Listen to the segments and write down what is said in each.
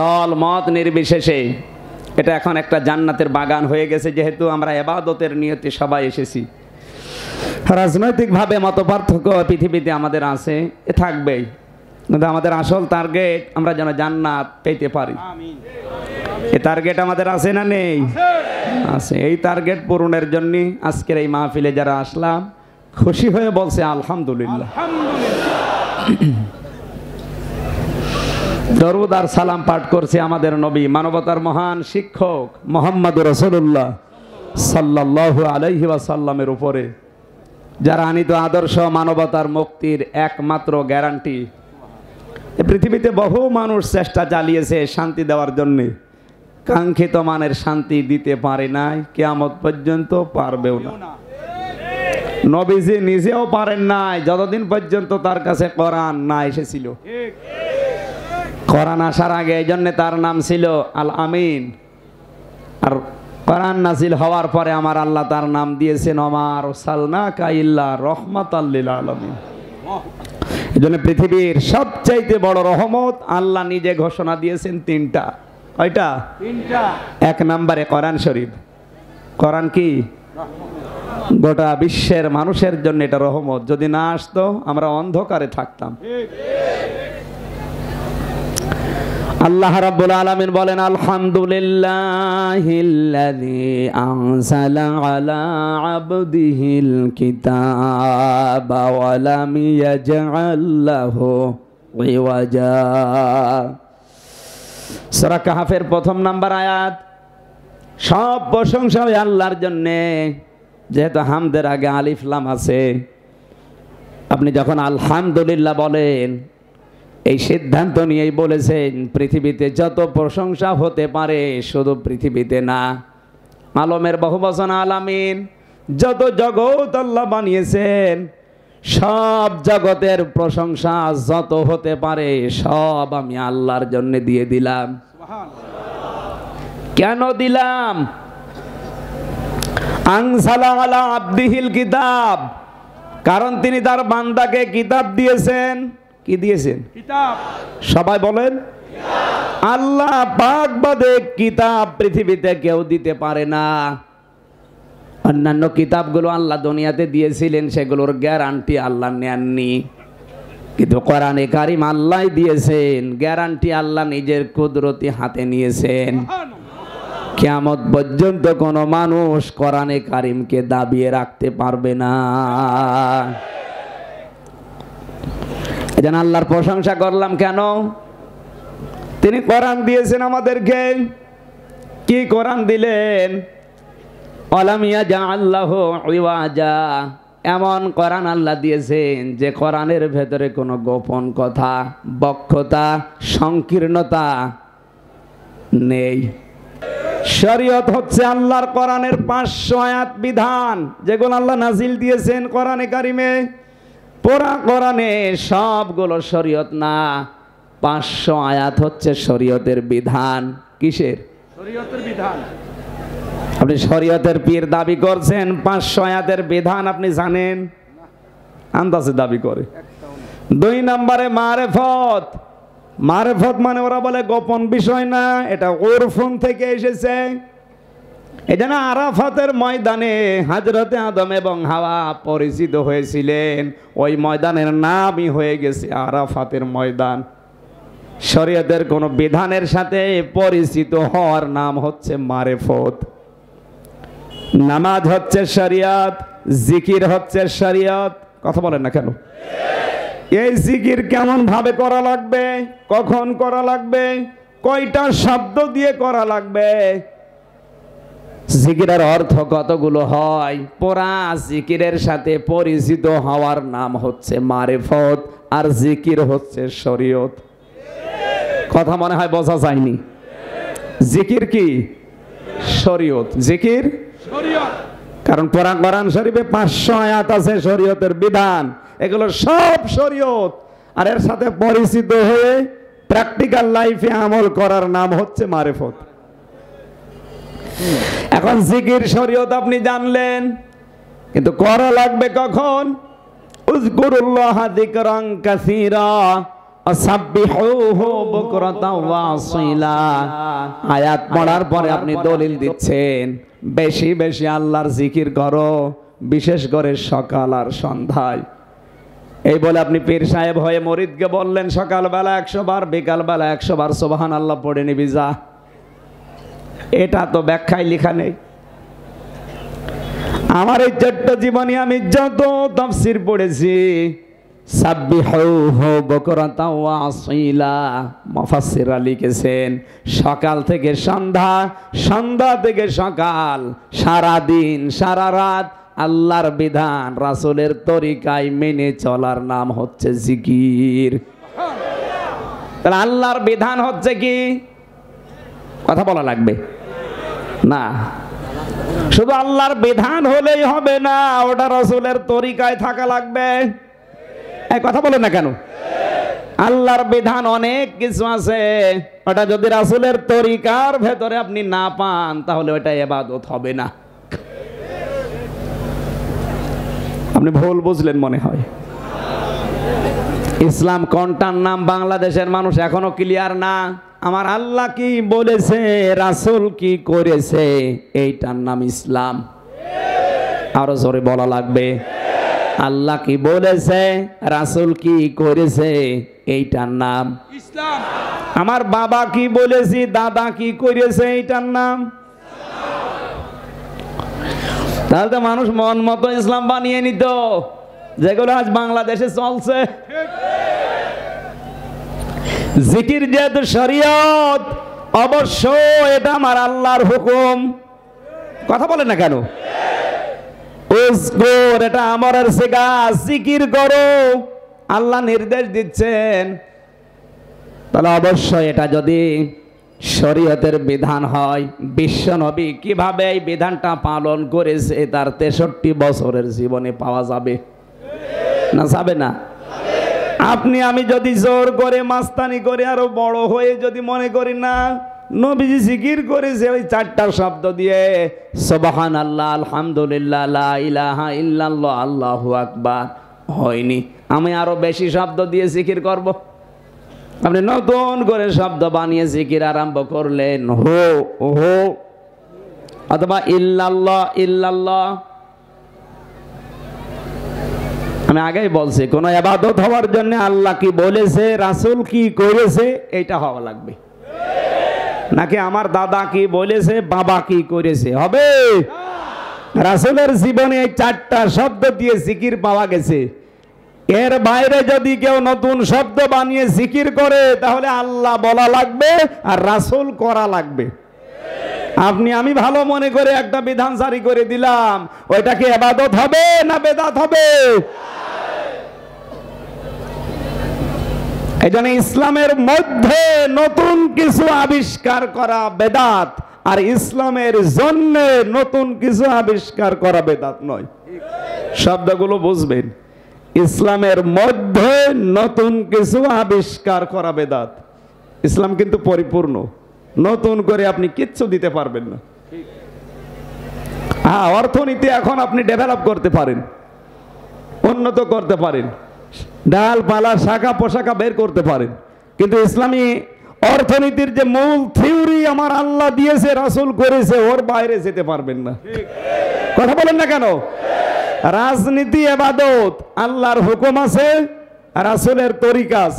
দল মত নির্বিশেষে এটা এখন একটা জান্নাতের বাগান হয়ে গেছে যেহেতু আমরা এবাদতের নিয়তে সবাই এসেছি রাজনৈতিকভাবে মত পার্থক্য পৃথিবীতে আমাদের আছে এ থাকবেই কিন্তু আমাদের আসল টার্গেট আমরা যেন জান্নাত পেতে পারি এ টার্গেট আমাদের আছে না নেই আছে এই টার্গেট পূরণের জন্যে আজকের এই মাহফিলে যারা আসলাম খুশি হয়ে বলছে আলহামদুলিল্লাহ দরুদ আর সালাম পাঠ করছে আমাদের নবী মানবতার মহান শিক্ষক মোহাম্মদ রসুল্লাহ সাল্লাহ আলহি ওয়াসাল্লামের উপরে যারা আনিত আদর্শ মানবতার মুক্তির একমাত্র গ্যারান্টি পৃথিবীতে বহু মানুষ চেষ্টা চালিয়েছে শান্তি দেওয়ার জন্যে কাঙ্ক্ষিত মানের শান্তি দিতে পারে নাই কেয়ামত পর্যন্ত পারবেও না নবীজি নিজেও পারেন নাই যতদিন পর্যন্ত তার কাছে করান না এসেছিল কোরআন আসার আগে এই জন্যে তার নাম ছিল আল আমিন আর কোরআন নাসিল হওয়ার পরে আমার আল্লাহ তার নাম দিয়েছেন অমার সালনা কাইল্লা রহমত আল্লিল আলমিন এই জন্য পৃথিবীর সবচাইতে বড় রহমত আল্লাহ নিজে ঘোষণা দিয়েছেন তিনটা ওইটা এক নম্বরে কোরআন শরীফ কোরআন কি গোটা বিশ্বের মানুষের জন্য এটা রহমত যদি না আসতো আমরা অন্ধকারে থাকতাম আল্লাহ রাব্বুল আলামিন বলেন আলহামদুলিল্লাহিল্লাযী আনসালা আলা আবদিহিল কিতাব ওয়া লাম ইয়াজআল লাহু ইওয়াজা সূরা কাহাফের প্রথম নাম্বার আয়াত সব প্রশংসা আল্লাহর জন্যে যেহেতু হামদের আগে আলিফ লাম আছে আপনি যখন আলহামদুলিল্লাহ বলেন এই সিদ্ধান্ত নিয়েই বলেছেন পৃথিবীতে যত প্রশংসা হতে পারে শুধু পৃথিবীতে না আলমের বহুবচন আলামিন যত জগৎ আল্লাহ বানিয়েছেন সব জগতের প্রশংসা যত হতে পারে সব আমি আল্লাহর জন্য দিয়ে দিলাম কেন দিলাম আংসালা আলা আব্দিহিল কিতাব কারণ তিনি তার বান্দাকে কিতাব দিয়েছেন কি দিয়েছেন সবাই বলেন আল্লাহ বাদে কিতাব পৃথিবীতে কেউ দিতে পারে না অন্যান্য কিতাবগুলো আল্লাহ দুনিয়াতে দিয়েছিলেন সেগুলোর গ্যারান্টি আল্লাহ নেননি কিন্তু কোরআনে কারিম আল্লাহ দিয়েছেন গ্যারান্টি আল্লাহ নিজের কুদরতি হাতে নিয়েছেন কেয়ামত পর্যন্ত কোনো মানুষ কোরআনে কারিমকে দাবিয়ে রাখতে পারবে না এজন্য আল্লাহর প্রশংসা করলাম কেন তিনি কোরআন দিয়েছেন আমাদেরকে কি কোরআন দিলেন অলামিয়া যা আল্লাহ ইওয়াজা এমন কোরআন আল্লাহ দিয়েছেন যে কোরআনের ভেতরে কোনো গোপন কথা বক্ষতা সংকীর্ণতা নেই শরীয়ত হচ্ছে আল্লাহর কোরআনের পাঁচশো আয়াত বিধান যেগুলো আল্লাহ নাজিল দিয়েছেন কোরআনে কারিমে পোড়া কোরআনে সবগুলো শরীয়ত না পাঁচশো আয়াত হচ্ছে শরীয়তের বিধান কিসের শরীয়তের বিধান আপনি শরীয়তের পীর দাবি করছেন পাঁচশো আয়াতের বিধান আপনি জানেন আন্দাজে দাবি করে দুই নম্বরে মারেফত মারেফত মানে ওরা বলে গোপন বিষয় না এটা ওরফোন থেকে এসেছে এই আরাফাতের ময়দানে হাজরতে আদম এবং হাওয়া পরিচিত হয়েছিলেন ওই ময়দানের নামই হয়ে গেছে আরাফাতের ময়দান শরীয়তের কোনো বিধানের সাথে পরিচিত হওয়ার নাম হচ্ছে মারেফত নামাজ হচ্ছে শরিয়াত জিকির হচ্ছে শরিয়াত কথা বলেন না কেন এই জিকির কেমন ভাবে করা লাগবে কখন করা লাগবে কয়টা শব্দ দিয়ে করা লাগবে জিকিরের অর্থ কতগুলো হয় পোড়া জিকিরের সাথে পরিচিত হওয়ার নাম হচ্ছে মারেফত আর জিকির হচ্ছে শরীয়ত কথা মনে হয় বোঝা যায়নি জিকির কি শরীয়ত জিকির কারণ পোড়া কোরআন শরীফে পাঁচশো আয়াত আছে শরীয়তের বিধান এগুলো সব শরীয়ত আর এর সাথে পরিচিত হয়ে প্র্যাকটিক্যাল লাইফে আমল করার নাম হচ্ছে মারেফত এখন জিকির শরীয়ত আপনি জানলেন কিন্তু করা লাগবে কখন আয়াত পড়ার পরে আপনি দলিল দিচ্ছেন বেশি বেশি আল্লাহর জিকির করো বিশেষ করে সকাল আর সন্ধ্যায় এই বলে আপনি পীর সাহেব হয়ে মরিদকে বললেন সকালবেলা একশো বার বিকালবেলা একশো বার সোবাহান আল্লাহ পড়ে নিবি যা এটা তো ব্যাখ্যায় লেখা নেই আমার এই চট্ট জীবনে আমি যত তফসির পড়েছি লিখেছেন সকাল থেকে সন্ধ্যা সন্ধ্যা থেকে সকাল সারা দিন সারা রাত আল্লাহর বিধান রাসুলের তরিকায় মেনে চলার নাম হচ্ছে জিকির তাহলে আল্লাহর বিধান হচ্ছে কি কথা বলা লাগবে না শুধু আল্লাহর বিধান হলেই হবে না ওটা রসুলের তরিকায় থাকা লাগবে কথা বলে না কেন আল্লাহর বিধান অনেক কিছু আছে ওটা যদি রাসুলের তরিকার ভেতরে আপনি না পান তাহলে ওটা এবাদত হবে না আপনি ভুল বুঝলেন মনে হয় ইসলাম কন্টার নাম বাংলাদেশের মানুষ এখনো ক্লিয়ার না আমার আল্লাহ কি বলেছে রাসুল কি করেছে এইটার নাম ইসলাম আরো জোরে বলা লাগবে আল্লাহ কি বলেছে রাসুল কি করেছে এইটার নাম ইসলাম আমার বাবা কি বলেছি দাদা কি করেছে এইটার নাম তাহলে তো মানুষ মন মতো ইসলাম বানিয়ে নিত যেগুলো আজ বাংলাদেশে চলছে জিকির যেহেতু শরীয়ত অবশ্য এটা আমার আল্লাহর হুকুম কথা বলে না কেন এটা আমার শেখা জিকির করো আল্লাহ নির্দেশ দিচ্ছেন তাহলে অবশ্যই এটা যদি শরীয়তের বিধান হয় বিশ্ব নবী কিভাবে এই বিধানটা পালন করেছে তার তেষট্টি বছরের জীবনে পাওয়া যাবে না যাবে না আপনি আমি যদি জোর করে মাস্তানি করে আরো বড় হয়ে যদি মনে করি না নবীজি জিকির করেছে ওই চারটা শব্দ দিয়ে সবাহান আল্লাহ আলহামদুলিল্লাহ ইলাহা ইল্লাল্লাহ আল্লাহু আকবার হয়নি আমি আরো বেশি শব্দ দিয়ে জিকির করব। আপনি নতুন করে শব্দ বানিয়ে জিকির আরম্ভ করলেন হো হো অথবা ইল্লাল্লাহ ইল্লাল্লাহ আমি আগেই বলছি কোনো আবাদত হওয়ার জন্য আল্লাহ কি বলেছে রাসুল কি করেছে এটা হওয়া লাগবে নাকি আমার দাদা কি বলেছে বাবা কি করেছে হবে রাসুলের জীবনে এই চারটা শব্দ দিয়ে জিকির পাওয়া গেছে এর বাইরে যদি কেউ নতুন শব্দ বানিয়ে জিকির করে তাহলে আল্লাহ বলা লাগবে আর রাসুল করা লাগবে আপনি আমি ভালো মনে করে একটা বিধান জারি করে দিলাম ওইটা কি আবাদত হবে না বেদাত হবে এই জন্য ইসলামের মধ্যে নতুন কিছু আবিষ্কার করা বেদাত আর ইসলামের জন্য নতুন কিছু আবিষ্কার করা বেদাত নয় শব্দগুলো বুঝবেন ইসলামের মধ্যে নতুন কিছু আবিষ্কার করা বেদাত ইসলাম কিন্তু পরিপূর্ণ নতুন করে আপনি কিচ্ছু দিতে পারবেন না হ্যাঁ অর্থনীতি এখন আপনি ডেভেলপ করতে পারেন উন্নত করতে পারেন ডাল পালা শাখা পোশাখা বের করতে পারেন কিন্তু ইসলামী অর্থনীতির যে মূল থিওরি আমার আল্লাহ দিয়েছে রাসুল করেছে ওর বাইরে যেতে পারবেন না কথা বলেন না কেন রাজনীতি এবাদত আল্লাহর হুকুম আছে রাসুলের তরিকাজ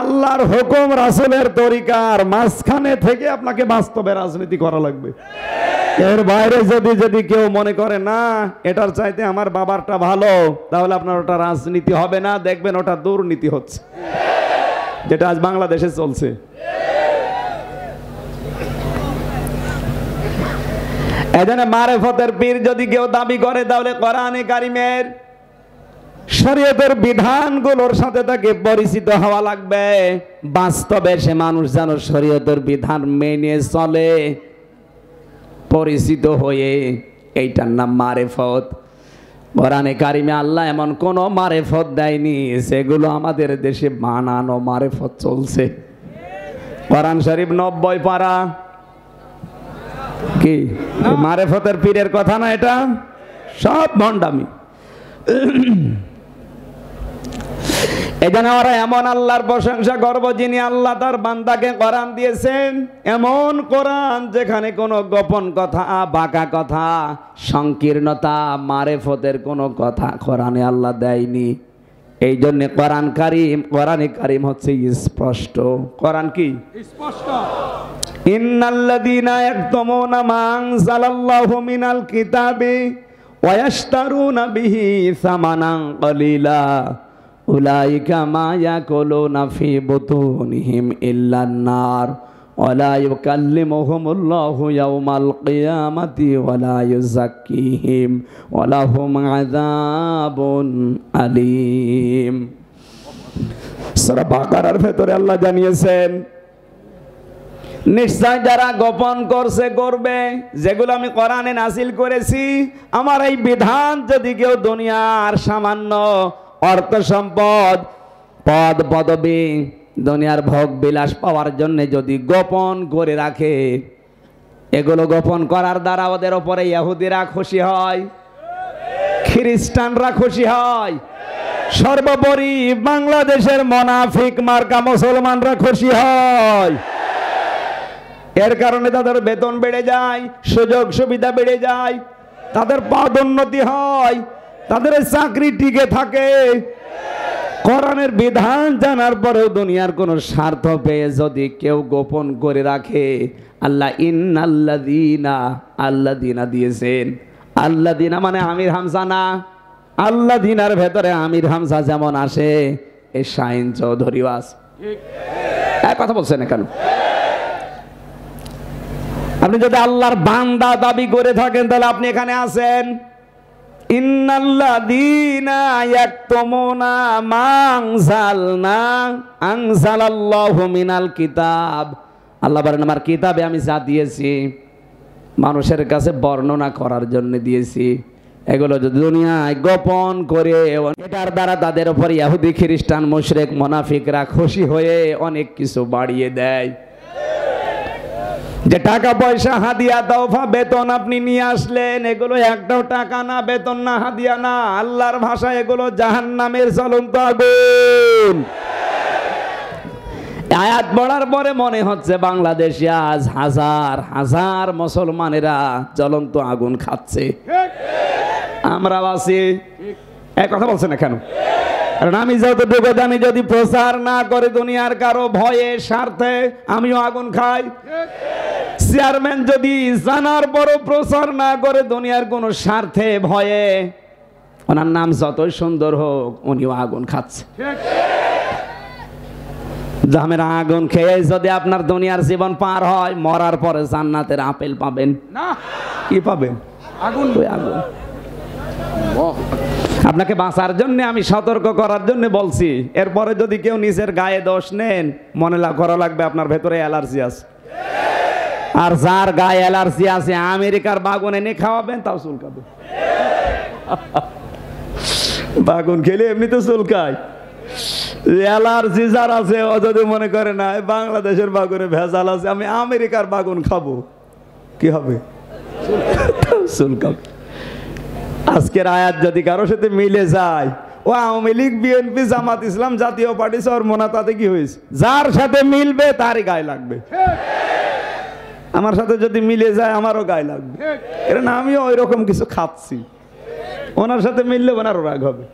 আল্লাহর হুকুম রাসুলের তরিকার মাঝখানে থেকে আপনাকে বাস্তবে রাজনীতি করা লাগবে এর বাইরে যদি যদি কেউ মনে করে না এটার চাইতে আমার বাবারটা ভালো তাহলে আপনার ওটা রাজনীতি হবে না দেখবেন ওটা দুর্নীতি হচ্ছে যেটা আজ বাংলাদেশে চলছে এজন্য মারেফতের পীর যদি কেউ দাবি করে তাহলে কোরআনে কারিমের শরীয়তের বিধানগুলোর সাথে তাকে পরিচিত হওয়া লাগবে বাস্তবে সে মানুষ যেন শরীয়তের বিধান মেনে চলে পরিচিত হয়ে এইটার নাম মারেফত বরানে কারিমে আল্লাহ এমন কোনো মারেফত দেয়নি সেগুলো আমাদের দেশে বানানো মারেফত চলছে বরান শরীফ নব্বই পারা কি মারেফতের পীরের কথা না এটা সব ভণ্ডামি এখানে ওরা এমন আল্লাহর প্রশংসা করব যিনি আল্লাহ তার বান্দাকে কোরআন দিয়েছেন এমন কোরআন যেখানে কোনো গোপন কথা বাঁকা কথা সংকীর্ণতা মারেফতের কোনো কথা কোরআনে আল্লাহ দেয়নি এই জন্য কোরআন কারিম কোরআন কারিম হচ্ছে স্পষ্ট কোরআন কি স্পষ্ট ইন্নাল্লাযীনা ইয়াকতুমুনা মা আনজালাল্লাহু মিনাল কিতাবি ওয়া ইয়াশতারুনা বিহি সামানান কলিলা উলাইকা মায়া কলো নাফি বতুনিহিম ইল্লান্নার ওলা ইউকাল্লিমুহুমুল্লাহু ইয়াউমাল কিয়ামাতি ওয়ালা ইউযাক্কিহিম ওয়ালাহুম আযাবুন আলীম সূরা বাকারার ভেতরে আল্লাহ জানিয়েছেন নিশ্চয় যারা গোপন করছে করবে যেগুলো আমি কোরআনে নাসিল করেছি আমার এই বিধান যদি কেউ দুনিয়ার সামান্য অর্থ সম্পদ পদ পদবি দুনিয়ার ভোগ বিলাস পাওয়ার জন্য যদি গোপন করে রাখে এগুলো গোপন করার দ্বারা ওদের ওপরে ইয়াহুদিরা খুশি হয় খ্রিস্টানরা খুশি হয় সর্বোপরি বাংলাদেশের মোনাফিক মার্কা মুসলমানরা খুশি হয় এর কারণে তাদের বেতন বেড়ে যায় সুযোগ সুবিধা বেড়ে যায় তাদের পদ উন্নতি হয় তাদের চাকরি টিকে থাকে কোরআনের বিধান জানার পরেও দুনিয়ার কোনো স্বার্থ পেয়ে যদি কেউ গোপন করে রাখে আল্লাহ ইন্নাল্লাদিনা আল্লা দিনা দিয়েছেন আল্লা দিনা মানে আমির হামসা না আল্লা দিনার ভেতরে আমির হামসা যেমন আসে এ শাহিন চৌধুরী বাস কথা বলছেন কেন আপনি যদি আল্লাহর বান্দা দাবি করে থাকেন তাহলে আপনি এখানে আছেন কিতাব আল্লাহ আমার কিতাবে আমি দিয়েছি মানুষের কাছে বর্ণনা করার জন্য দিয়েছি এগুলো যদি দুনিয়ায় গোপন করে এটার দ্বারা তাদের উপর ইয়াহুদি খ্রিস্টান মুশরেক মোনাফিকরা খুশি হয়ে অনেক কিছু বাড়িয়ে দেয় যে টাকা পয়সা হাদিয়া দফা বেতন আপনি নিয়ে আসলেন এগুলো একটাও টাকা না বেতন না হাদিয়া না আল্লাহর ভাষা এগুলো জাহান নামের চলন্ত আগুন আয়াত পড়ার পরে মনে হচ্ছে বাংলাদেশে আজ হাজার হাজার মুসলমানেরা জ্বলন্ত আগুন খাচ্ছে আমরা আছি এক কথা বলছে না কেন কারণ আমি যতটুকু জানি যদি প্রচার না করে দুনিয়ার কারো ভয়ে স্বার্থে আমিও আগুন খাই চেয়ারম্যান যদি জানার পরও প্রচার না করে দুনিয়ার কোনো স্বার্থে ভয়ে ওনার নাম যতই সুন্দর হোক উনিও আগুন খাচ্ছে জামের আগুন খেয়ে যদি আপনার দুনিয়ার জীবন পার হয় মরার পরে জান্নাতের আপেল পাবেন না কি পাবেন আগুন আগুন আপনাকে বাঁচার জন্য আমি সতর্ক করার জন্য বলছি এরপরে যদি কেউ নিজের গায়ে দোষ নেন মনে করা লাগবে আপনার ভেতরে অ্যালার্জি আছে আর যার গায়ে অ্যালার্জি আছে আমেরিকার বাগুন এনে খাওয়াবেন তাও চুলকাবে বাগুন খেলে এমনিতে চুলকায় অ্যালার্জি যার আছে ও যদি মনে করে না বাংলাদেশের বাগুনে ভেজাল আছে আমি আমেরিকার বাগুন খাবো কি হবে চুলকাবে আজকের আয়াত যদি কারো সাথে মিলে যায় ও আওয়ামী লীগ বিএনপি জামাত ইসলাম জাতীয় পার্টি সর মোনা তাতে কি হয়েছে যার সাথে মিলবে তারই গায়ে লাগবে আমার সাথে যদি মিলে যায় আমারও গায়ে লাগবে কারণ মানে আমিও ওই রকম কিছু খাচ্ছি ওনার সাথে মিললে ওনারও রাগ হবে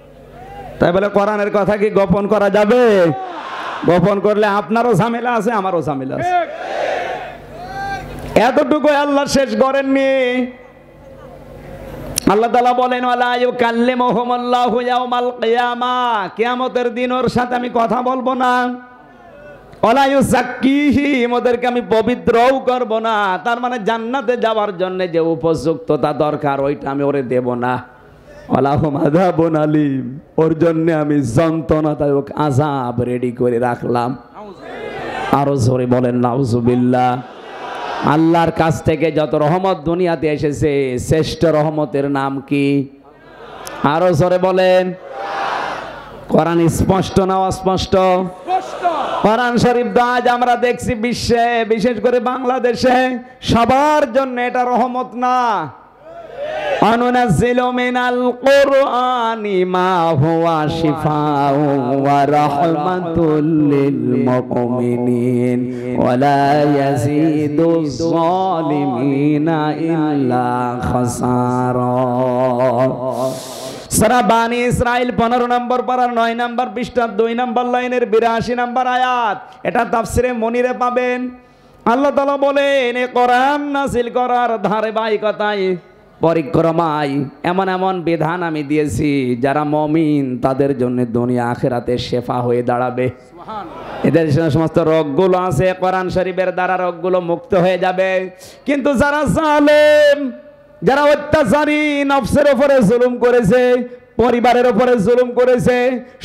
তাই বলে কোরআনের কথা কি গোপন করা যাবে গোপন করলে আপনারও ঝামেলা আছে আমারও ঝামেলা আছে এতটুকু আল্লাহ শেষ করেননি আল্লাহ তালা বলেন কাল্লে মোহাম্মল্লাহ মাল কেয়ামা কেয়ামতের দিন ওর সাথে আমি কথা বলবো না ওদেরকে আমি পবিত্রও করব না তার মানে জান্নাতে যাওয়ার জন্য যে উপযুক্ততা দরকার ওইটা আমি ওরে দেব না অলাহমাধাবন আলিম ওর জন্য আমি যন্ত্রণাদায়ক আজাব রেডি করে রাখলাম আরো জোরে বলেন নাউজুবিল্লাহ আল্লাহর কাছ থেকে যত রহমত দুনিয়াতে এসেছে শ্রেষ্ঠ রহমতের নাম কি আরো সরে বলেন কোরআন স্পষ্ট না অস্পষ্ট কোরআন শরীফ আজ আমরা দেখছি বিশ্বে বিশেষ করে বাংলাদেশে সবার জন্য এটা রহমত না وننزل من القرآن ما هو شفاء ورحمة للمؤمنين সারা বাণী ইসরায়েল পনেরো নম্বর পাড়ার নয় নম্বর পৃষ্ঠার দুই নম্বর লাইনের বিরাশি নম্বর আয়াত এটা তাফসিরে মনিরে পাবেন আল্লাহ তালা বলেন এনে কোরআন নাসিল করার ধারে পরিক্রমায় এমন এমন বিধান আমি দিয়েছি যারা মমিন তাদের জন্য দুনিয়া আখেরাতে শেফা হয়ে দাঁড়াবে এদের সমস্ত রোগগুলো আছে কোরআন শরীফের দ্বারা রোগগুলো মুক্ত হয়ে যাবে কিন্তু যারা সালেম যারা অত্যাচারী নফসের ওপরে জুলুম করেছে পরিবারের ওপরে জুলুম করেছে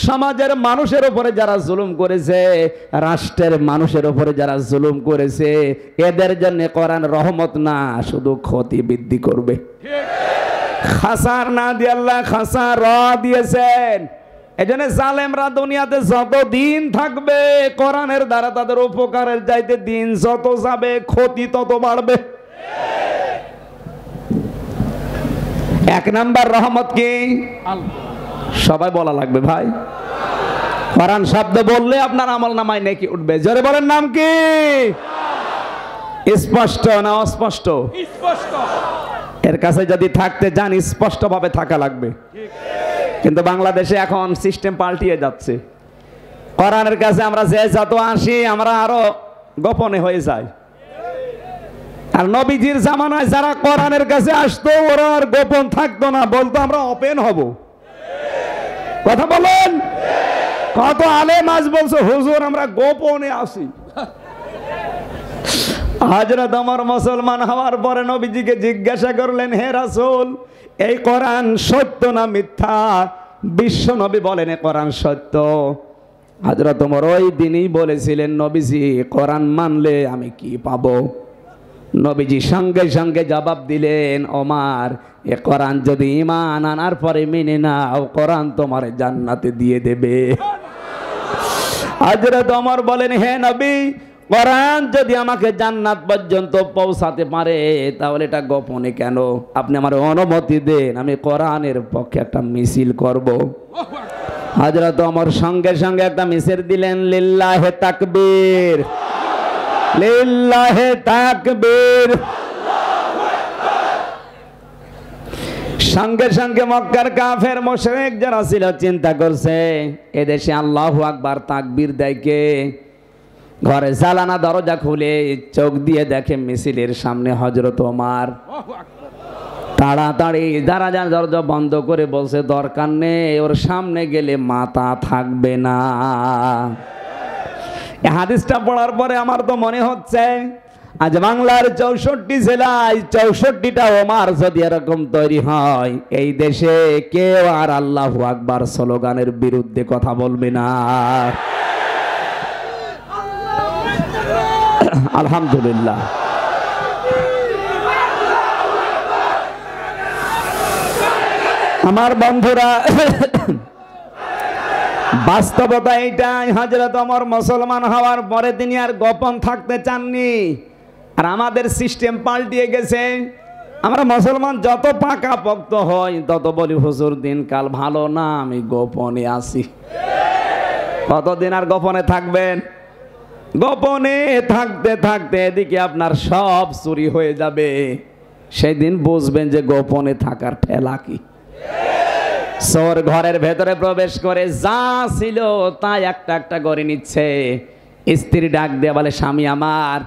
সমাজের মানুষের ওপরে যারা জুলুম করেছে রাষ্ট্রের মানুষের ওপরে যারা জুলুম করেছে এদের জন্য করান রহমত না শুধু ক্ষতি বৃদ্ধি করবে খাসার না দিয়ে আল্লাহ খাসা র দিয়েছেন এজন্য জালেমরা দুনিয়াতে যত দিন থাকবে কোরআনের দ্বারা তাদের উপকারের যাইতে দিন যত যাবে ক্ষতি তত বাড়বে ঠিক এক নাম্বার রহমত কি সবাই বলা লাগবে ভাই কোরআন শব্দ বললে আপনার আমল নামায় নেকি উঠবে জোরে বলেন নাম কি স্পষ্ট না অস্পষ্ট এর কাছে যদি থাকতে যান স্পষ্টভাবে থাকা লাগবে কিন্তু বাংলাদেশে এখন সিস্টেম পাল্টিয়ে যাচ্ছে কোরআনের কাছে আমরা যে যত আসি আমরা আরো গোপনে হয়ে যায় আর নবীজির জামানায় যারা কোরআনের কাছে আসতো ওরা আর গোপন থাকতো না বলতো আমরা ওপেন হব কথা বলেন কত আলে মাস বলছো হুজুর আমরা গোপনে আসি হাজরত আমার মুসলমান হওয়ার পরে নবীজিকে জিজ্ঞাসা করলেন হে রাসুল এই কোরআন সত্য না মিথ্যা বিশ্ব নবী বলেন এ কোরআন সত্য হাজরত ওমর ওই দিনই বলেছিলেন নবীজি কোরআন মানলে আমি কি পাবো নবীজি সঙ্গে সঙ্গে জবাব দিলেন ওমার এ কোরআন যদি ইমান আনার পরে মেনে নাও কোরআন তোমার জান্নাতে দিয়ে দেবে হজরত ওমর বলেন হে নবী কোরআন যদি আমাকে জান্নাত পর্যন্ত পৌঁছাতে পারে তাহলে এটা গোপনে কেন আপনি আমার অনুমতি দেন আমি কোরআনের পক্ষে একটা মিছিল করব হজরত ওমর সঙ্গে সঙ্গে একটা মিছিল দিলেন লিল্লাহে তাকবীর লিল্লাহে তাকবীর সঙ্গে সঙ্গে মক্কার কাফের মোশরেক যারা ছিল চিন্তা করছে এদেশে আল্লাহ আকবার তাকবীর দেয় কে ঘরে জালানা দরজা খুলে চোখ দিয়ে দেখে মিছিলের সামনে হজরত ওমার তাড়াতাড়ি যারা যান দরজা বন্ধ করে বলছে দরকার নেই ওর সামনে গেলে মাথা থাকবে না হাদিসটা পড়ার পরে আমার তো মনে হচ্ছে আজ বাংলার চৌষট্টি জেলায় চৌষট্টিটা ওমার যদি এরকম তৈরি হয় এই দেশে কেউ আর আল্লাহ আকবার স্লোগানের বিরুদ্ধে কথা বলবে না আলহামদুলিল্লাহ আমার বন্ধুরা বাস্তবতা এইটাই হাজরত অমর মুসলমান হওয়ার পরে তিনি আর গোপন থাকতে চাননি আর আমাদের সিস্টেম পাল্টিয়ে গেছে আমরা মুসলমান যত পাকা পক্ত হই তত বলি হুজুর দিনকাল ভালো না আমি গোপনে আসি কতদিন আর গোপনে থাকবেন গোপনে থাকতে থাকতে এদিকে আপনার সব চুরি হয়ে যাবে সেই দিন বুঝবেন যে গোপনে থাকার ঠেলা কি চোর ঘরের ভেতরে প্রবেশ করে যা ছিল তাই একটা একটা করে নিচ্ছে স্ত্রী ডাক দেয়া বলে স্বামী আমার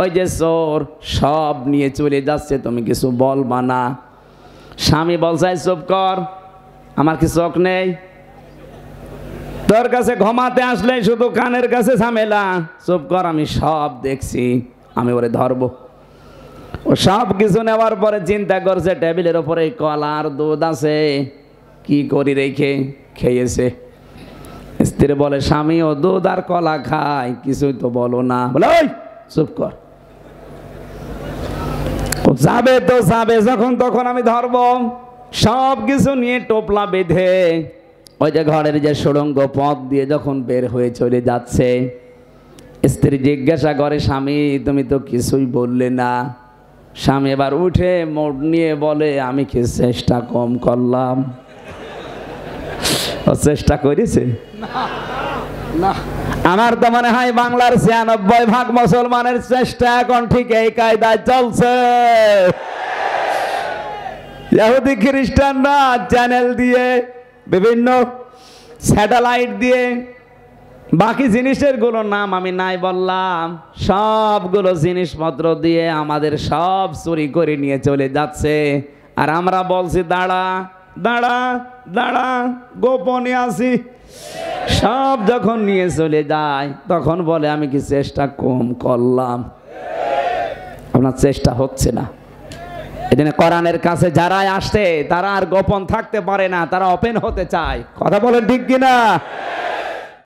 ওই যে চোর সব নিয়ে চলে যাচ্ছে তুমি কিছু বলবা না স্বামী বলছাই চুপ কর আমার কি চোখ নেই তোর কাছে ঘমাতে আসলে শুধু কানের কাছে ঝামেলা চুপ কর আমি সব দেখছি আমি ওরে ধরব ও সব কিছু নেওয়ার পরে চিন্তা করছে টেবিলের ওপরে কলার দুধ আছে কি করি রেখে খেয়েছে স্ত্রী বলে স্বামী ও দুধ আর কলা খায় কিছুই তো বলো না বলে ওই চুপ কর যাবে তো যাবে যখন তখন আমি ধরব সব কিছু নিয়ে টোপলা বেঁধে ওই যে ঘরের যে সুড়ঙ্গ পথ দিয়ে যখন বের হয়ে চলে যাচ্ছে স্ত্রী জিজ্ঞাসা করে স্বামী তুমি তো কিছুই বললে না স্বামী এবার উঠে মোট নিয়ে বলে আমি কি চেষ্টা কম করলাম চেষ্টা করেছে আমার তো মনে হয় বাংলার ছিয়ানব্বই ভাগ মুসলমানের চেষ্টা এখন ঠিক এই কায়দায় চলছে ইহুদি খ্রিস্টানরা চ্যানেল দিয়ে বিভিন্ন স্যাটেলাইট দিয়ে বাকি জিনিসের গুলো নাম আমি নাই বললাম সবগুলো জিনিসপত্র দিয়ে আমাদের সব চুরি করে নিয়ে চলে যাচ্ছে আর আমরা বলছি দাঁড়া দাঁড়া দাঁড়া গোপনে আসি সব যখন নিয়ে চলে যায় তখন বলে আমি কি চেষ্টা কম করলাম আপনার চেষ্টা হচ্ছে না এদিন কোরআনের কাছে যারাই আসে তারা আর গোপন থাকতে পারে না তারা ওপেন হতে চায় কথা বলেন ঠিক কিনা